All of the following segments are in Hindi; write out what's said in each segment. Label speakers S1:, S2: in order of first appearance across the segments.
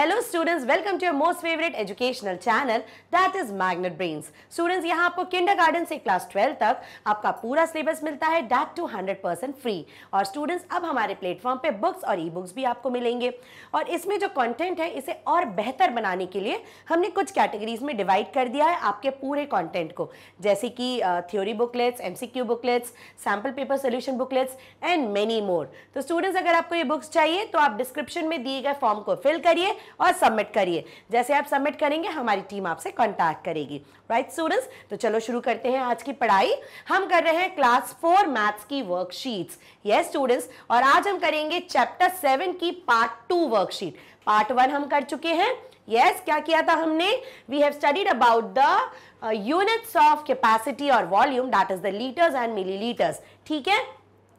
S1: Hello students welcome to your most favourite educational channel that is Magnet Brains students यहां आपको किंडर गार्डन से क्लास ट्वेल्व तक आपका पूरा सिलेबस मिलता है that two hundred percent free और स्टूडेंट्स अब हमारे प्लेटफॉर्म पे बुक्स और ई बुक्स भी आपको मिलेंगे और इसमें जो कॉन्टेंट है इसे और बेहतर बनाने के लिए हमने कुछ कैटेगरीज में डिवाइड कर दिया है आपके पूरे कॉन्टेंट को जैसे कि theory booklets M C Q booklets sample paper solution booklets and many more तो स्टूडेंट्स अगर आपको ये बुक्स चाहिए तो आप डिस्क्रिप्शन में दिए गए फॉर्म को फिल करिए और सबमिट करिए जैसे आप सबमिट करेंगे हमारी टीम आपसे कॉन्टैक्ट करेगी राइट right, स्टूडेंट्स तो चलो शुरू करते हैं आज की पढ़ाई हम कर रहे हैं क्लास फोर मैथ्स की वर्कशीट्स यस स्टूडेंट्स और आज हम करेंगे चैप्टर सेवन की part two worksheet part one हम कर चुके हैं यस yes, क्या किया था हमने we have studied about the units of capacity और volume that is the litres and millilitres ठीक है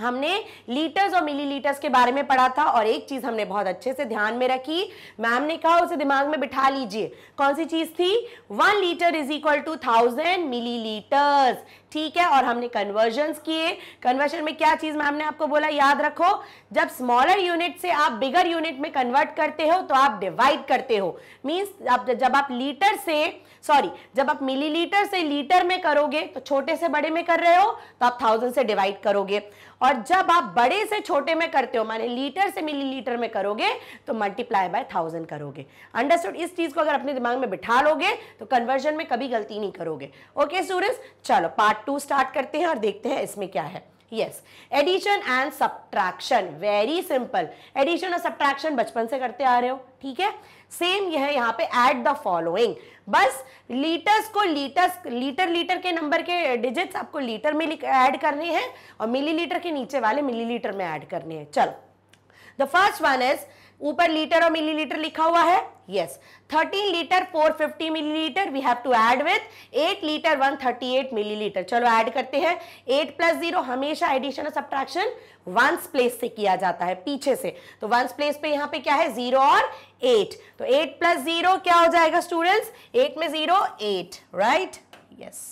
S1: हमने लीटर्स और मिलीलीटर्स के बारे में पढ़ा था और एक चीज़ हमने बहुत अच्छे से ध्यान में रखी मैम ने कहा उसे दिमाग में बिठा लीजिए कौन सी चीज़ थी one litre is equal to thousand millilitres ठीक है और हमने कन्वर्जन किए कन्वर्जन में क्या चीज़ मैम ने आपको बोला याद रखो जब स्मॉलर यूनिट से आप बिगर यूनिट में कन्वर्ट करते हो तो आप डिवाइड करते हो मीन्स आप जब आप लीटर से सॉरी जब आप मिलीलीटर से लीटर में करोगे तो छोटे से बड़े में कर रहे हो तो आप थाउजेंड से डिवाइड करोगे और जब आप बड़े से छोटे में करते हो माने लीटर से मिलीलीटर में करोगे तो मल्टीप्लाई बाय थाउजेंड करोगे अंडरस्टूड इस चीज़ को अगर अपने दिमाग में बिठा लोगे तो कन्वर्जन में कभी गलती नहीं करोगे ओके सूरज चलो पार्ट टू स्टार्ट करते हैं और देखते हैं इसमें क्या है yes addition and subtraction very simple addition और सब्ट्रैक्शन बचपन से करते आ रहे हो ठीक है सेम यह है यहाँ पे एड द फॉलोइंग बस लीटर्स को लीटर्स लीटर लीटर के नंबर के डिजिट्स आपको लीटर में ऐड करने हैं और मिलीलीटर के नीचे वाले मिलीलीटर में ऐड करने हैं चलो द फर्स्ट वन इज ऊपर लीटर और मिलीलीटर लिखा हुआ है yes thirteen litre four fifty millilitre we have to add with eight litre one thirty eight millilitre चलो ऐड करते हैं एट प्लस जीरो हमेशा एडिशन और सब्ट्रैक्शन वंस प्लेस से किया जाता है पीछे से तो वंस प्लेस पे यहाँ पे क्या है जीरो और एट तो एट प्लस जीरो क्या हो जाएगा स्टूडेंट्स एट में zero eight right yes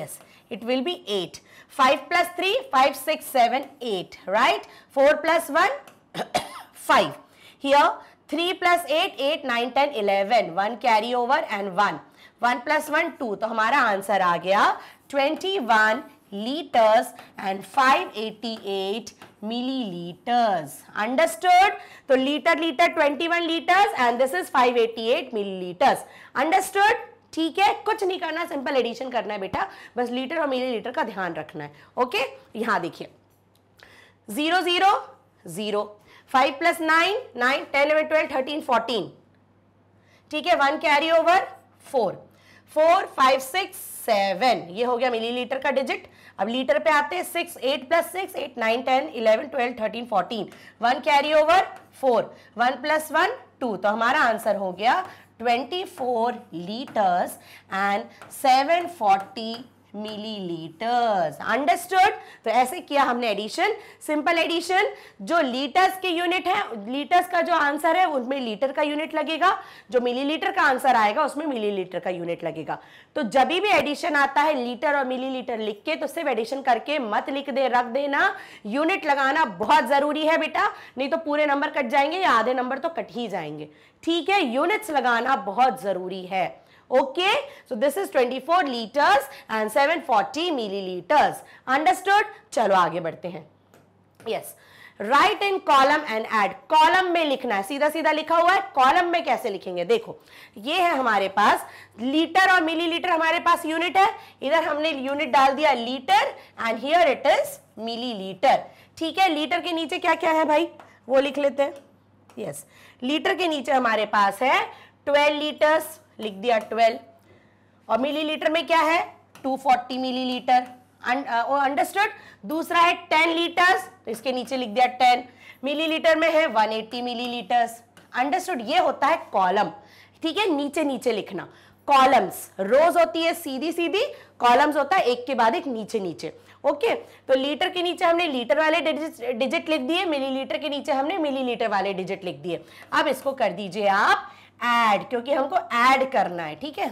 S1: yes it will be eight five plus three five six seven eight right four plus one five. Here three plus eight, eight, nine, ten, eleven. One carry over and one. One plus one, two. तो हमारा आंसर आ गया twenty one liters and five eighty eight milliliters understood so liter liter twenty one liters and this is five eighty eight milliliters understood ठीक है कुछ नहीं करना सिंपल एडिशन करना है बेटा बस लीटर और मिली लीटर का ध्यान रखना है ओके यहां देखिए zero zero zero five plus nine nine ten eleven twelve thirteen fourteen ठीक है one carry over four four five six seven ये हो गया मिलीलीटर का डिजिट अब लीटर पे आते हैं six eight plus six eight nine ten eleven twelve thirteen fourteen one carry over four one plus one two तो हमारा आंसर हो गया twenty four litres and seven forty millilitres understood तो ऐसे किया हमने एडिशन सिंपल एडिशन जो लीटर्स के यूनिट है लीटर्स का जो आंसर है उसमें लीटर का यूनिट लगेगा जो मिलीलीटर का आंसर आएगा उसमें मिलीलीटर का यूनिट लगेगा तो जब भी एडिशन आता है लीटर और मिलीलीटर लिख के तो सिर्फ एडिशन करके मत लिख दे रख देना यूनिट लगाना बहुत जरूरी है बेटा नहीं तो पूरे नंबर कट जाएंगे या आधे नंबर तो कट ही जाएंगे ठीक है यूनिट्स लगाना बहुत जरूरी है Okay, so this is 24 liters and 740 milliliters. Understood? chalo aage badhte hain Yes. Write in column and add column में लिखना है सीधा सीधा लिखा हुआ है कॉलम में कैसे लिखेंगे देखो ये है हमारे पास लीटर और मिलीलीटर हमारे पास यूनिट है इधर हमने यूनिट डाल दिया litre and here it is millilitre ठीक है लीटर के नीचे क्या क्या है भाई वो लिख लेते हैं यस लीटर के नीचे हमारे पास है ट्वेल्व लीटर्स लिख दिया ट्वेल्व और मिलीलीटर में क्या है 240 मिलीलीटर अंडरस्टूड uh, दूसरा है 10 लीटर्स तो इसके नीचे लिख दिया 10 मिलीलीटर में है 180 मिलीलीटर्स अंडरस्टूड ये होता है कॉलम ठीक है नीचे नीचे लिखना कॉलम्स रोज होती है सीधी सीधी कॉलम्स होता है एक के बाद एक नीचे नीचे ओके तो लीटर के नीचे हमने लीटर वाले डिजिट डिजिट लिख दिए मिलीलीटर के नीचे हमने मिलीलीटर वाले डिजिट लिख दिए अब इसको कर दीजिए आप एड क्योंकि हमको एड करना है ठीक है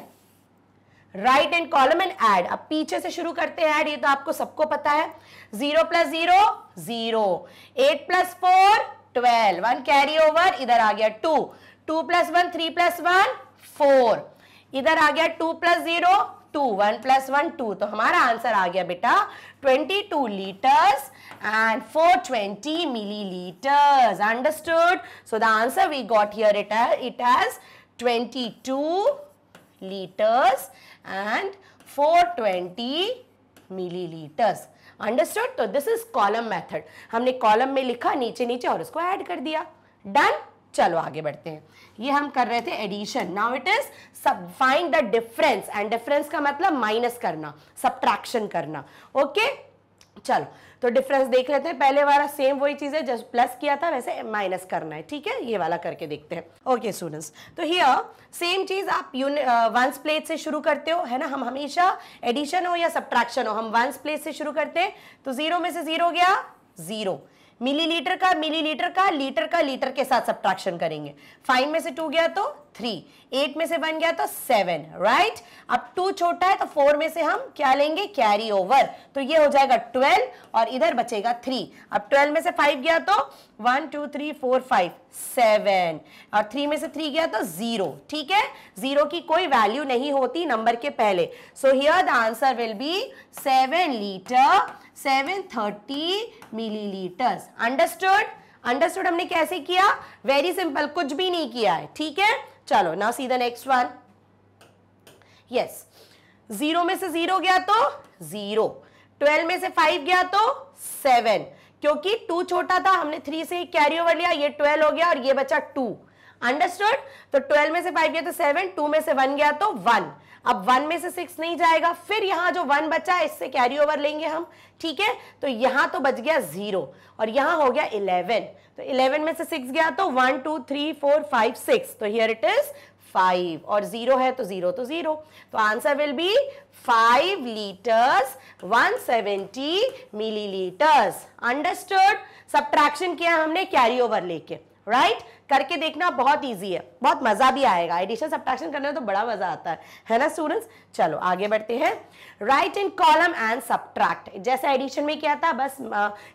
S1: right and column and add अब पीछे से शुरू करते हैं एड ये तो आपको सबको पता है zero plus zero zero eight plus four twelve one carry over इधर आ गया two two plus one three plus one four इधर आ गया two plus zero two one plus one two तो हमारा आंसर आ गया बेटा twenty two litres and 420 milliliters. Understood? So the answer we got here it, has it has 22 liters and 420 milliliters. understood so this is column method humne column mein likha niche niche aur usko add kar diya done चलो आगे बढ़ते हैं ये हम कर रहे थे एडिशन नाउ इट इज सब find the difference and difference का मतलब माइनस करना सब्ट्रैक्शन करना ओके okay? चलो तो डिफरेंस देख लेते हैं पहले वाला सेम वही चीज़ है जस्ट प्लस किया था वैसे माइनस करना है ठीक है ये वाला करके देखते हैं ओके स्टूडेंट्स तो हियर सेम चीज़ आप वंस प्लेट से शुरू करते हो है ना हम हमेशा एडिशन हो या सब्ट्रैक्शन हो हम वंस प्लेट से शुरू करते हैं तो जीरो में से जीरो गया जीरो मिलीलीटर का मिलीलीटर का लीटर का लीटर के साथ सब्ट्रैक्शन करेंगे फाइव में से टू गया तो थ्री एट में से बन गया तो सेवन राइट अब टू छोटा है तो फोर में से हम क्या लेंगे कैरी ओवर तो ये हो जाएगा ट्वेल्व और इधर बचेगा थ्री अब ट्वेल्व में से फाइव गया तो one two three four five seven और थ्री में से थ्री गया तो जीरो ठीक है जीरो की कोई वैल्यू नहीं होती नंबर के पहले so here the answer will be seven litre seven thirty millilitre understood understood हमने कैसे किया वेरी सिंपल कुछ भी नहीं किया है ठीक है चलो now see the next one yes zero में से जीरो गया तो जीरो ट्वेल्व में से फाइव गया तो सेवन क्योंकि टू छोटा था हमने थ्री से ही कैरी ओवर लिया ये ट्वेल्व हो गया और ये बचा टू अंडरस्टूड तो ट्वेल्व में से फाइव गया तो सेवन टू में से वन गया तो वन अब वन में से सिक्स नहीं जाएगा फिर यहां जो वन बचा है इससे कैरी ओवर लेंगे हम ठीक है तो यहां तो बच गया जीरो और यहां हो गया इलेवन तो इलेवन में से सिक्स गया तो one two three four five six तो हियर इट इज फाइव और जीरो है तो जीरो तो जीरो तो answer will be five litres one seventy millilitres understood subtraction किया हमने कैरी ओवर लेके राइट right? करके देखना बहुत ईजी है बहुत मज़ा भी आएगा एडिशन सब्ट्रैक्शन करने में तो बड़ा मज़ा आता है है ना स्टूडेंट्स चलो आगे बढ़ते हैं right in column and subtract जैसा एडिशन में क्या था बस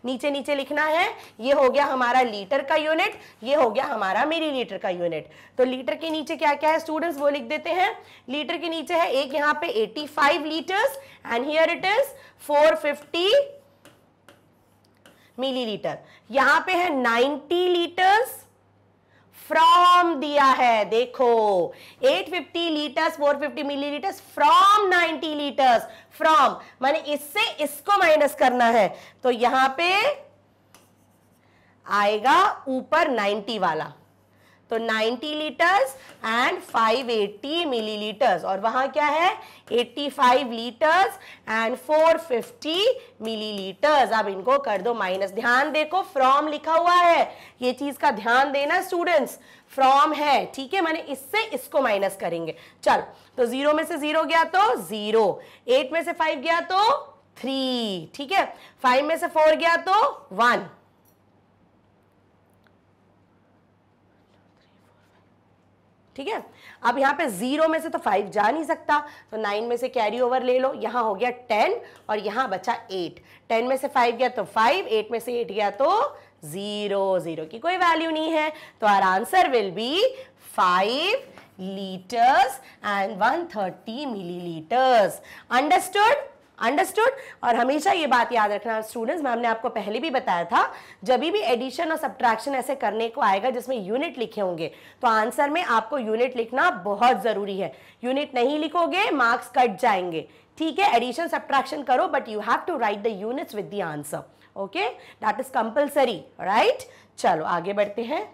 S1: नीचे नीचे लिखना है ये हो गया हमारा लीटर का यूनिट ये हो गया हमारा मेरी लीटर का यूनिट तो लीटर के नीचे क्या क्या है स्टूडेंट्स वो लिख देते हैं लीटर के नीचे है एक यहाँ पे eighty five litres and here it is four millilitre यहां पे है 90 लीटर्स फ्रॉम दिया है देखो 850 litres milli millilitres from 90 litres from माने इससे इसको माइनस करना है तो यहां पे आएगा ऊपर 90 वाला तो 90 लीटर्स एंड 580 मिलीलीटर्स और वहां क्या है 85 लीटर्स एंड 450 मिलीलीटर्स अब इनको कर दो माइनस ध्यान देखो फ्रॉम लिखा हुआ है ये चीज़ का ध्यान देना स्टूडेंट्स फ्रॉम है ठीक है मैंने इससे इसको माइनस करेंगे चल तो जीरो में से जीरो गया तो जीरो एट में से फाइव गया तो थ्री ठीक है फाइव में से फोर गया तो वन ठीक है अब यहाँ पे जीरो में से तो फाइव जा नहीं सकता तो नाइन में से कैरी ओवर ले लो यहाँ हो गया टेन और यहाँ बचा एट टेन में से फाइव गया तो फाइव एट में से एट गया तो जीरो जीरो की कोई वैल्यू नहीं है तो our answer will be five litres and one thirty millilitres understood understood और हमेशा ये बात याद रखना स्टूडेंट्स मैम ने आपको पहले भी बताया था जब भी एडिशन और सब्ट्रैक्शन ऐसे करने को आएगा जिसमें यूनिट लिखे होंगे तो आंसर में आपको यूनिट लिखना बहुत ज़रूरी है यूनिट नहीं लिखोगे मार्क्स कट जाएंगे ठीक है एडिशन सब्ट्रैक्शन करो but you have to write the units with the answer okay that is compulsory right चलो आगे बढ़ते हैं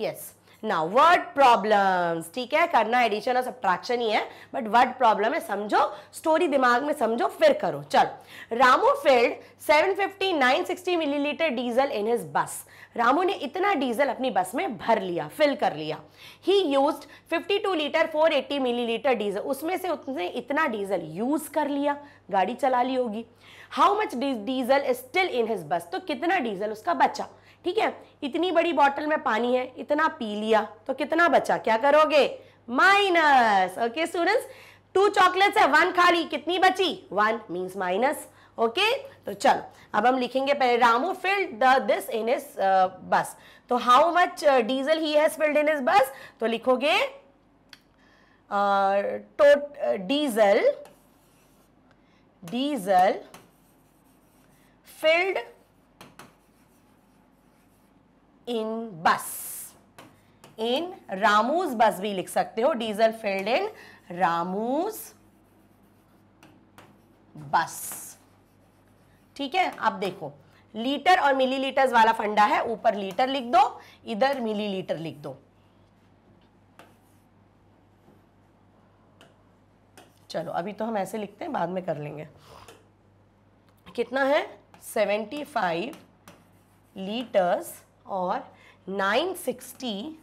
S1: यस yes. ना वर्ड प्रॉब्लम्स ठीक है करना एडिशन और सब्ट्रैक्शन ही है बट वर्ड प्रॉब्लम है समझो स्टोरी दिमाग में समझो फिर करो चल Ramu filled 750 960 millilitre diesel in his bus Ramu ने इतना डीजल अपनी बस में भर लिया फिल कर लिया he use 52 litre 480 millilitre diesel उसमें से उसने इतना डीजल यूज कर लिया गाड़ी चला ली होगी how much diesel is still in his bus तो कितना डीजल उसका बचा ठीक है इतनी बड़ी बॉटल में पानी है इतना पी लिया तो कितना बचा क्या करोगे minus okay students two chocolates है वन खाली कितनी बची वन मीन्स माइनस ओके तो चलो अब हम लिखेंगे पहले Ramu filled the this in his bus तो how much diesel he has filled in his bus तो लिखोगे total diesel diesel filled in bus in रामूज बस भी लिख सकते हो डीजल फिल्ड इन रामूज बस ठीक है आप देखो लीटर और मिलीलीटर्स वाला फंडा है ऊपर लीटर लिख दो इधर मिलीलीटर लिख दो चलो अभी तो हम ऐसे लिखते हैं बाद में कर लेंगे कितना है 75 लीटर्स और 960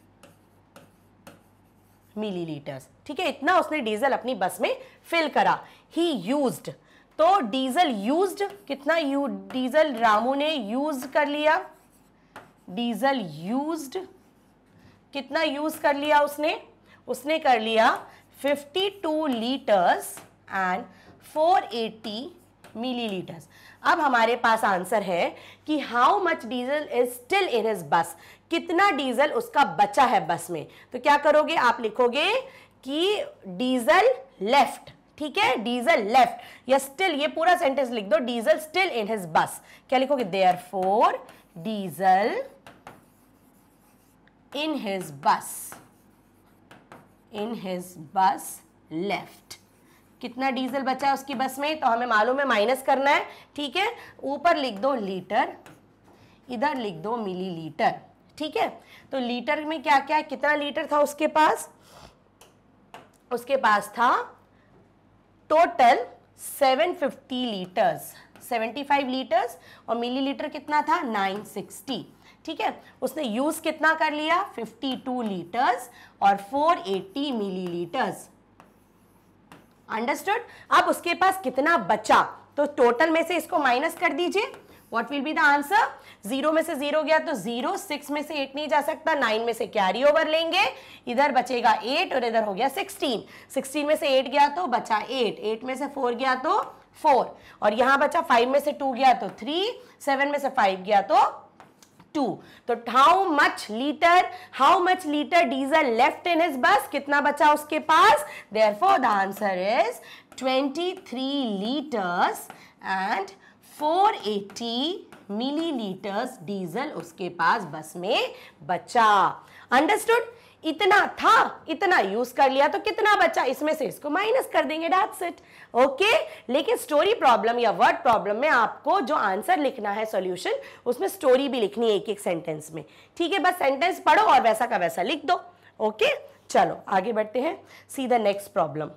S1: मिलीलीटर्स ठीक है इतना उसने डीजल अपनी बस में फिल करा ही यूज्ड तो डीजल यूज्ड कितना यू डीजल रामू ने यूज कर लिया डीजल यूज्ड कितना यूज कर लिया उसने उसने कर लिया 52 लीटर्स एंड 480 मिलीलीटर्स अब हमारे पास आंसर है कि how much diesel is still in his bus कितना डीजल उसका बचा है बस में तो क्या करोगे आप लिखोगे कि डीजल लेफ्ट ठीक है डीजल लेफ्ट या स्टिल ये पूरा सेंटेंस लिख दो diesel still in his bus क्या लिखोगे therefore diesel in his bus in his bus left कितना डीजल बचा है उसकी बस में तो हमें मालूम है माइनस करना है ठीक है ऊपर लिख दो लीटर इधर लिख दो मिलीलीटर ठीक है तो लीटर में क्या क्या है कितना लीटर था उसके पास उसके पास था टोटल 750 लीटर्स 75 लीटर्स और मिलीलीटर कितना था 960 ठीक है उसने यूज़ कितना कर लिया 52 लीटर्स और 480 मिलीलीटर्स अंडरस्टूड अब उसके पास कितना बचा तो टोटल में से इसको माइनस कर दीजिए what will be the answer zero में से जीरो गया तो जीरो सिक्स में से एट नहीं जा सकता नाइन में से कैरी ओवर लेंगे इधर बचेगा एट और इधर हो गया सिक्सटीन सिक्सटीन में से एट गया तो बचा एट एट में से फोर गया तो फोर और यहां बचा फाइव में से टू गया तो थ्री सेवन में से फाइव गया तो टू तो how much litre how much litre diesel left in his bus कितना बचा उसके पास therefore the answer is 23 liters and 480 millilitres diesel उसके पास बस में बचा अंडरस्टूड इतना था इतना यूज कर लिया तो कितना बचा इसमें से इसको माइनस कर देंगे दैट्स इट ओके लेकिन स्टोरी प्रॉब्लम या वर्ड प्रॉब्लम में आपको जो आंसर लिखना है सॉल्यूशन उसमें स्टोरी भी लिखनी है एक एक सेंटेंस में ठीक है बस सेंटेंस पढ़ो और वैसा का वैसा लिख दो ओके चलो आगे बढ़ते हैं see the next problem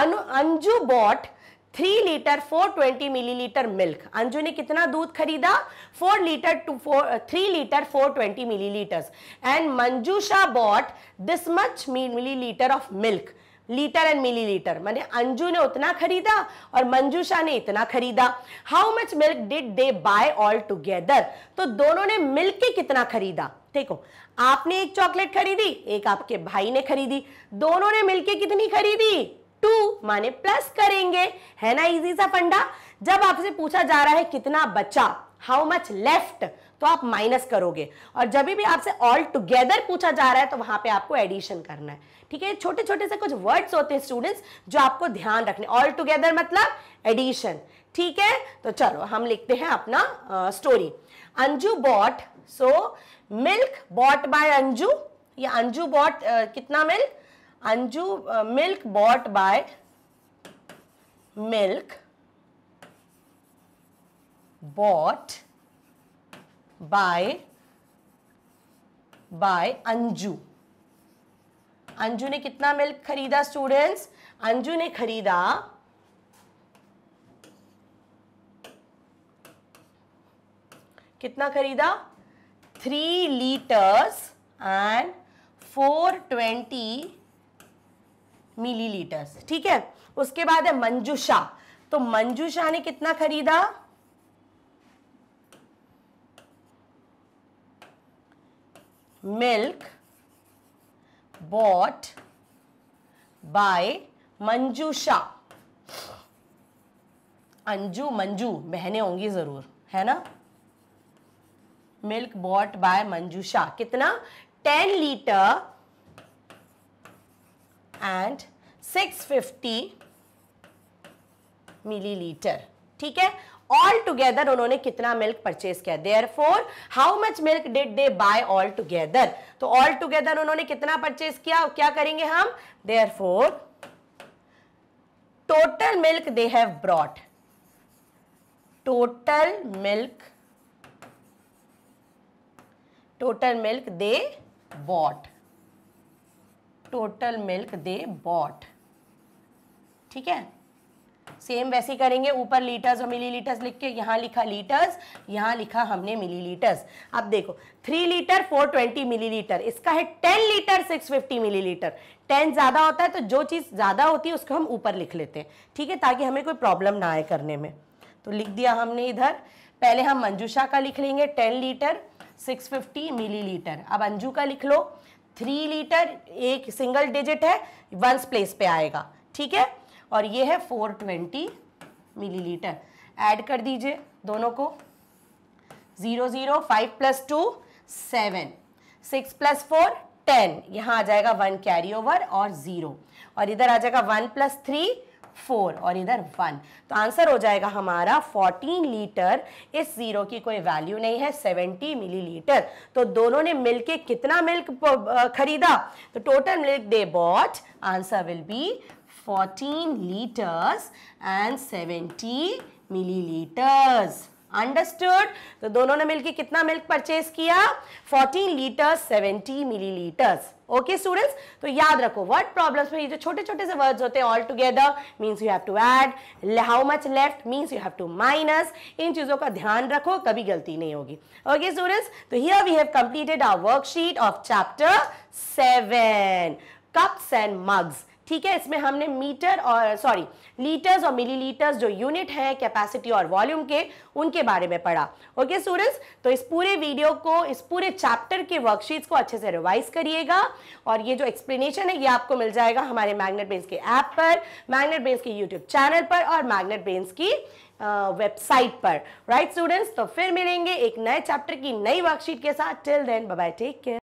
S1: Anju bought three litre four twenty millilitre milk Anju ने कितना दूध खरीदा four litre two four three litre four twenty millilitres and Manjusha bought this much millilitre of milk litre and millilitre मैंने अंजू ने उतना खरीदा और मंजूषा ने इतना खरीदा how much milk did they buy all together तो दोनों ने के कितना खरीदा देखो आपने एक चॉकलेट खरीदी एक आपके भाई ने खरीदी दोनों ने मिलके कितनी खरीदी टू माने प्लस करेंगे है ना इजी सा फंडा जब आपसे पूछा जा रहा है कितना बचा हाउ मच लेफ्ट तो आप माइनस करोगे और जब भी आपसे ऑल टुगेदर पूछा जा रहा है तो वहां पे आपको एडिशन करना है ठीक है छोटे छोटे से कुछ वर्ड्स होते हैं स्टूडेंट्स जो आपको ध्यान रखने ऑल टुगेदर मतलब एडिशन ठीक है तो चलो हम लिखते हैं अपना story Anju bought so milk bought by Anju या अंजू बॉट कितना milk Anju uh, milk bought by milk bought by by Anju Anju ने कितना मिल्क खरीदा स्टूडेंट्स अंजू ने खरीदा कितना खरीदा three litres and four twenty millilitres ठीक है उसके बाद है मंजूषा तो मंजूषा ने कितना खरीदा milk bought by Manjusha Anju Manju बहने होंगी जरूर है ना मिल्क बॉट बाय मंजूषा कितना टेन लीटर एंड 650 मिलीलीटर ठीक है ऑल टूगेदर उन्होंने कितना मिल्क परचेज किया therefore how much milk did they buy all together तो ऑल टूगेदर उन्होंने कितना परचेज किया क्या करेंगे हम therefore total milk they have brought total milk total milk they bought total milk they bought ठीक है सेम वैसे ही करेंगे ऊपर लीटर्स और मिलीलीटर्स लिख के यहां लिखा लीटर्स यहां लिखा हमने मिलीलीटर्स अब देखो three litre four twenty millilitre इसका है ten litre six fifty millilitre ten ज़्यादा होता है तो जो चीज़ ज़्यादा होती है उसको हम ऊपर लिख लेते हैं ठीक है ताकि हमें कोई प्रॉब्लम ना आए करने में तो लिख दिया हमने इधर पहले हम मंजूषा का लिख लेंगे ten litre six fifty millilitre अब अंजू का लिख लो थ्री लीटर एक सिंगल डिजिट है वंस प्लेस पे आएगा ठीक है और ये है फोर ट्वेंटी मिलीलीटर ऐड कर दीजिए दोनों को zero zero five plus two seven six plus four ten यहाँ आ जाएगा वन कैरी ओवर और ज़ीरो और इधर आ जाएगा वन प्लस थ्री फोर और इधर वन तो आंसर हो जाएगा हमारा फोर्टीन लीटर इस जीरो की कोई वैल्यू नहीं है सेवेंटी मिलीलीटर तो दोनों ने मिलके कितना मिल्क खरीदा तो total milk they bought answer will be litres and seventy 70 litres understood तो दोनों ने मिलकर कितना मिल्क परचेज किया 14 लीटर 70 मिलीलीटर्स ओके स्टूडेंट्स तो याद रखो वर्ड प्रॉब्लम्स में ये जो छोटे छोटे से वर्ड्स होते हैं all together means you have to add how much left means you have to minus इन चीज़ों का ध्यान रखो कभी गलती नहीं होगी ओके स्टूडेंट्स तो here we have completed our worksheet of chapter seven cups and mugs ठीक है इसमें हमने मीटर और सॉरी लीटर्स और मिलीलीटर्स जो यूनिट है कैपेसिटी और वॉल्यूम के उनके बारे में पढ़ा ओके स्टूडेंट्स तो इस पूरे वीडियो को इस पूरे चैप्टर के वर्कशीट्स को अच्छे से रिवाइज करिएगा और ये जो एक्सप्लेनेशन है ये आपको मिल जाएगा हमारे मैग्नेट बेन्स के ऐप पर मैग्नेट बेन्स के यूट्यूब चैनल पर और मैग्नेट बेन्स की वेबसाइट पर राइट right, स्टूडेंट्स तो फिर मिलेंगे एक नए चैप्टर की नई वर्कशीट के साथ till then bye take care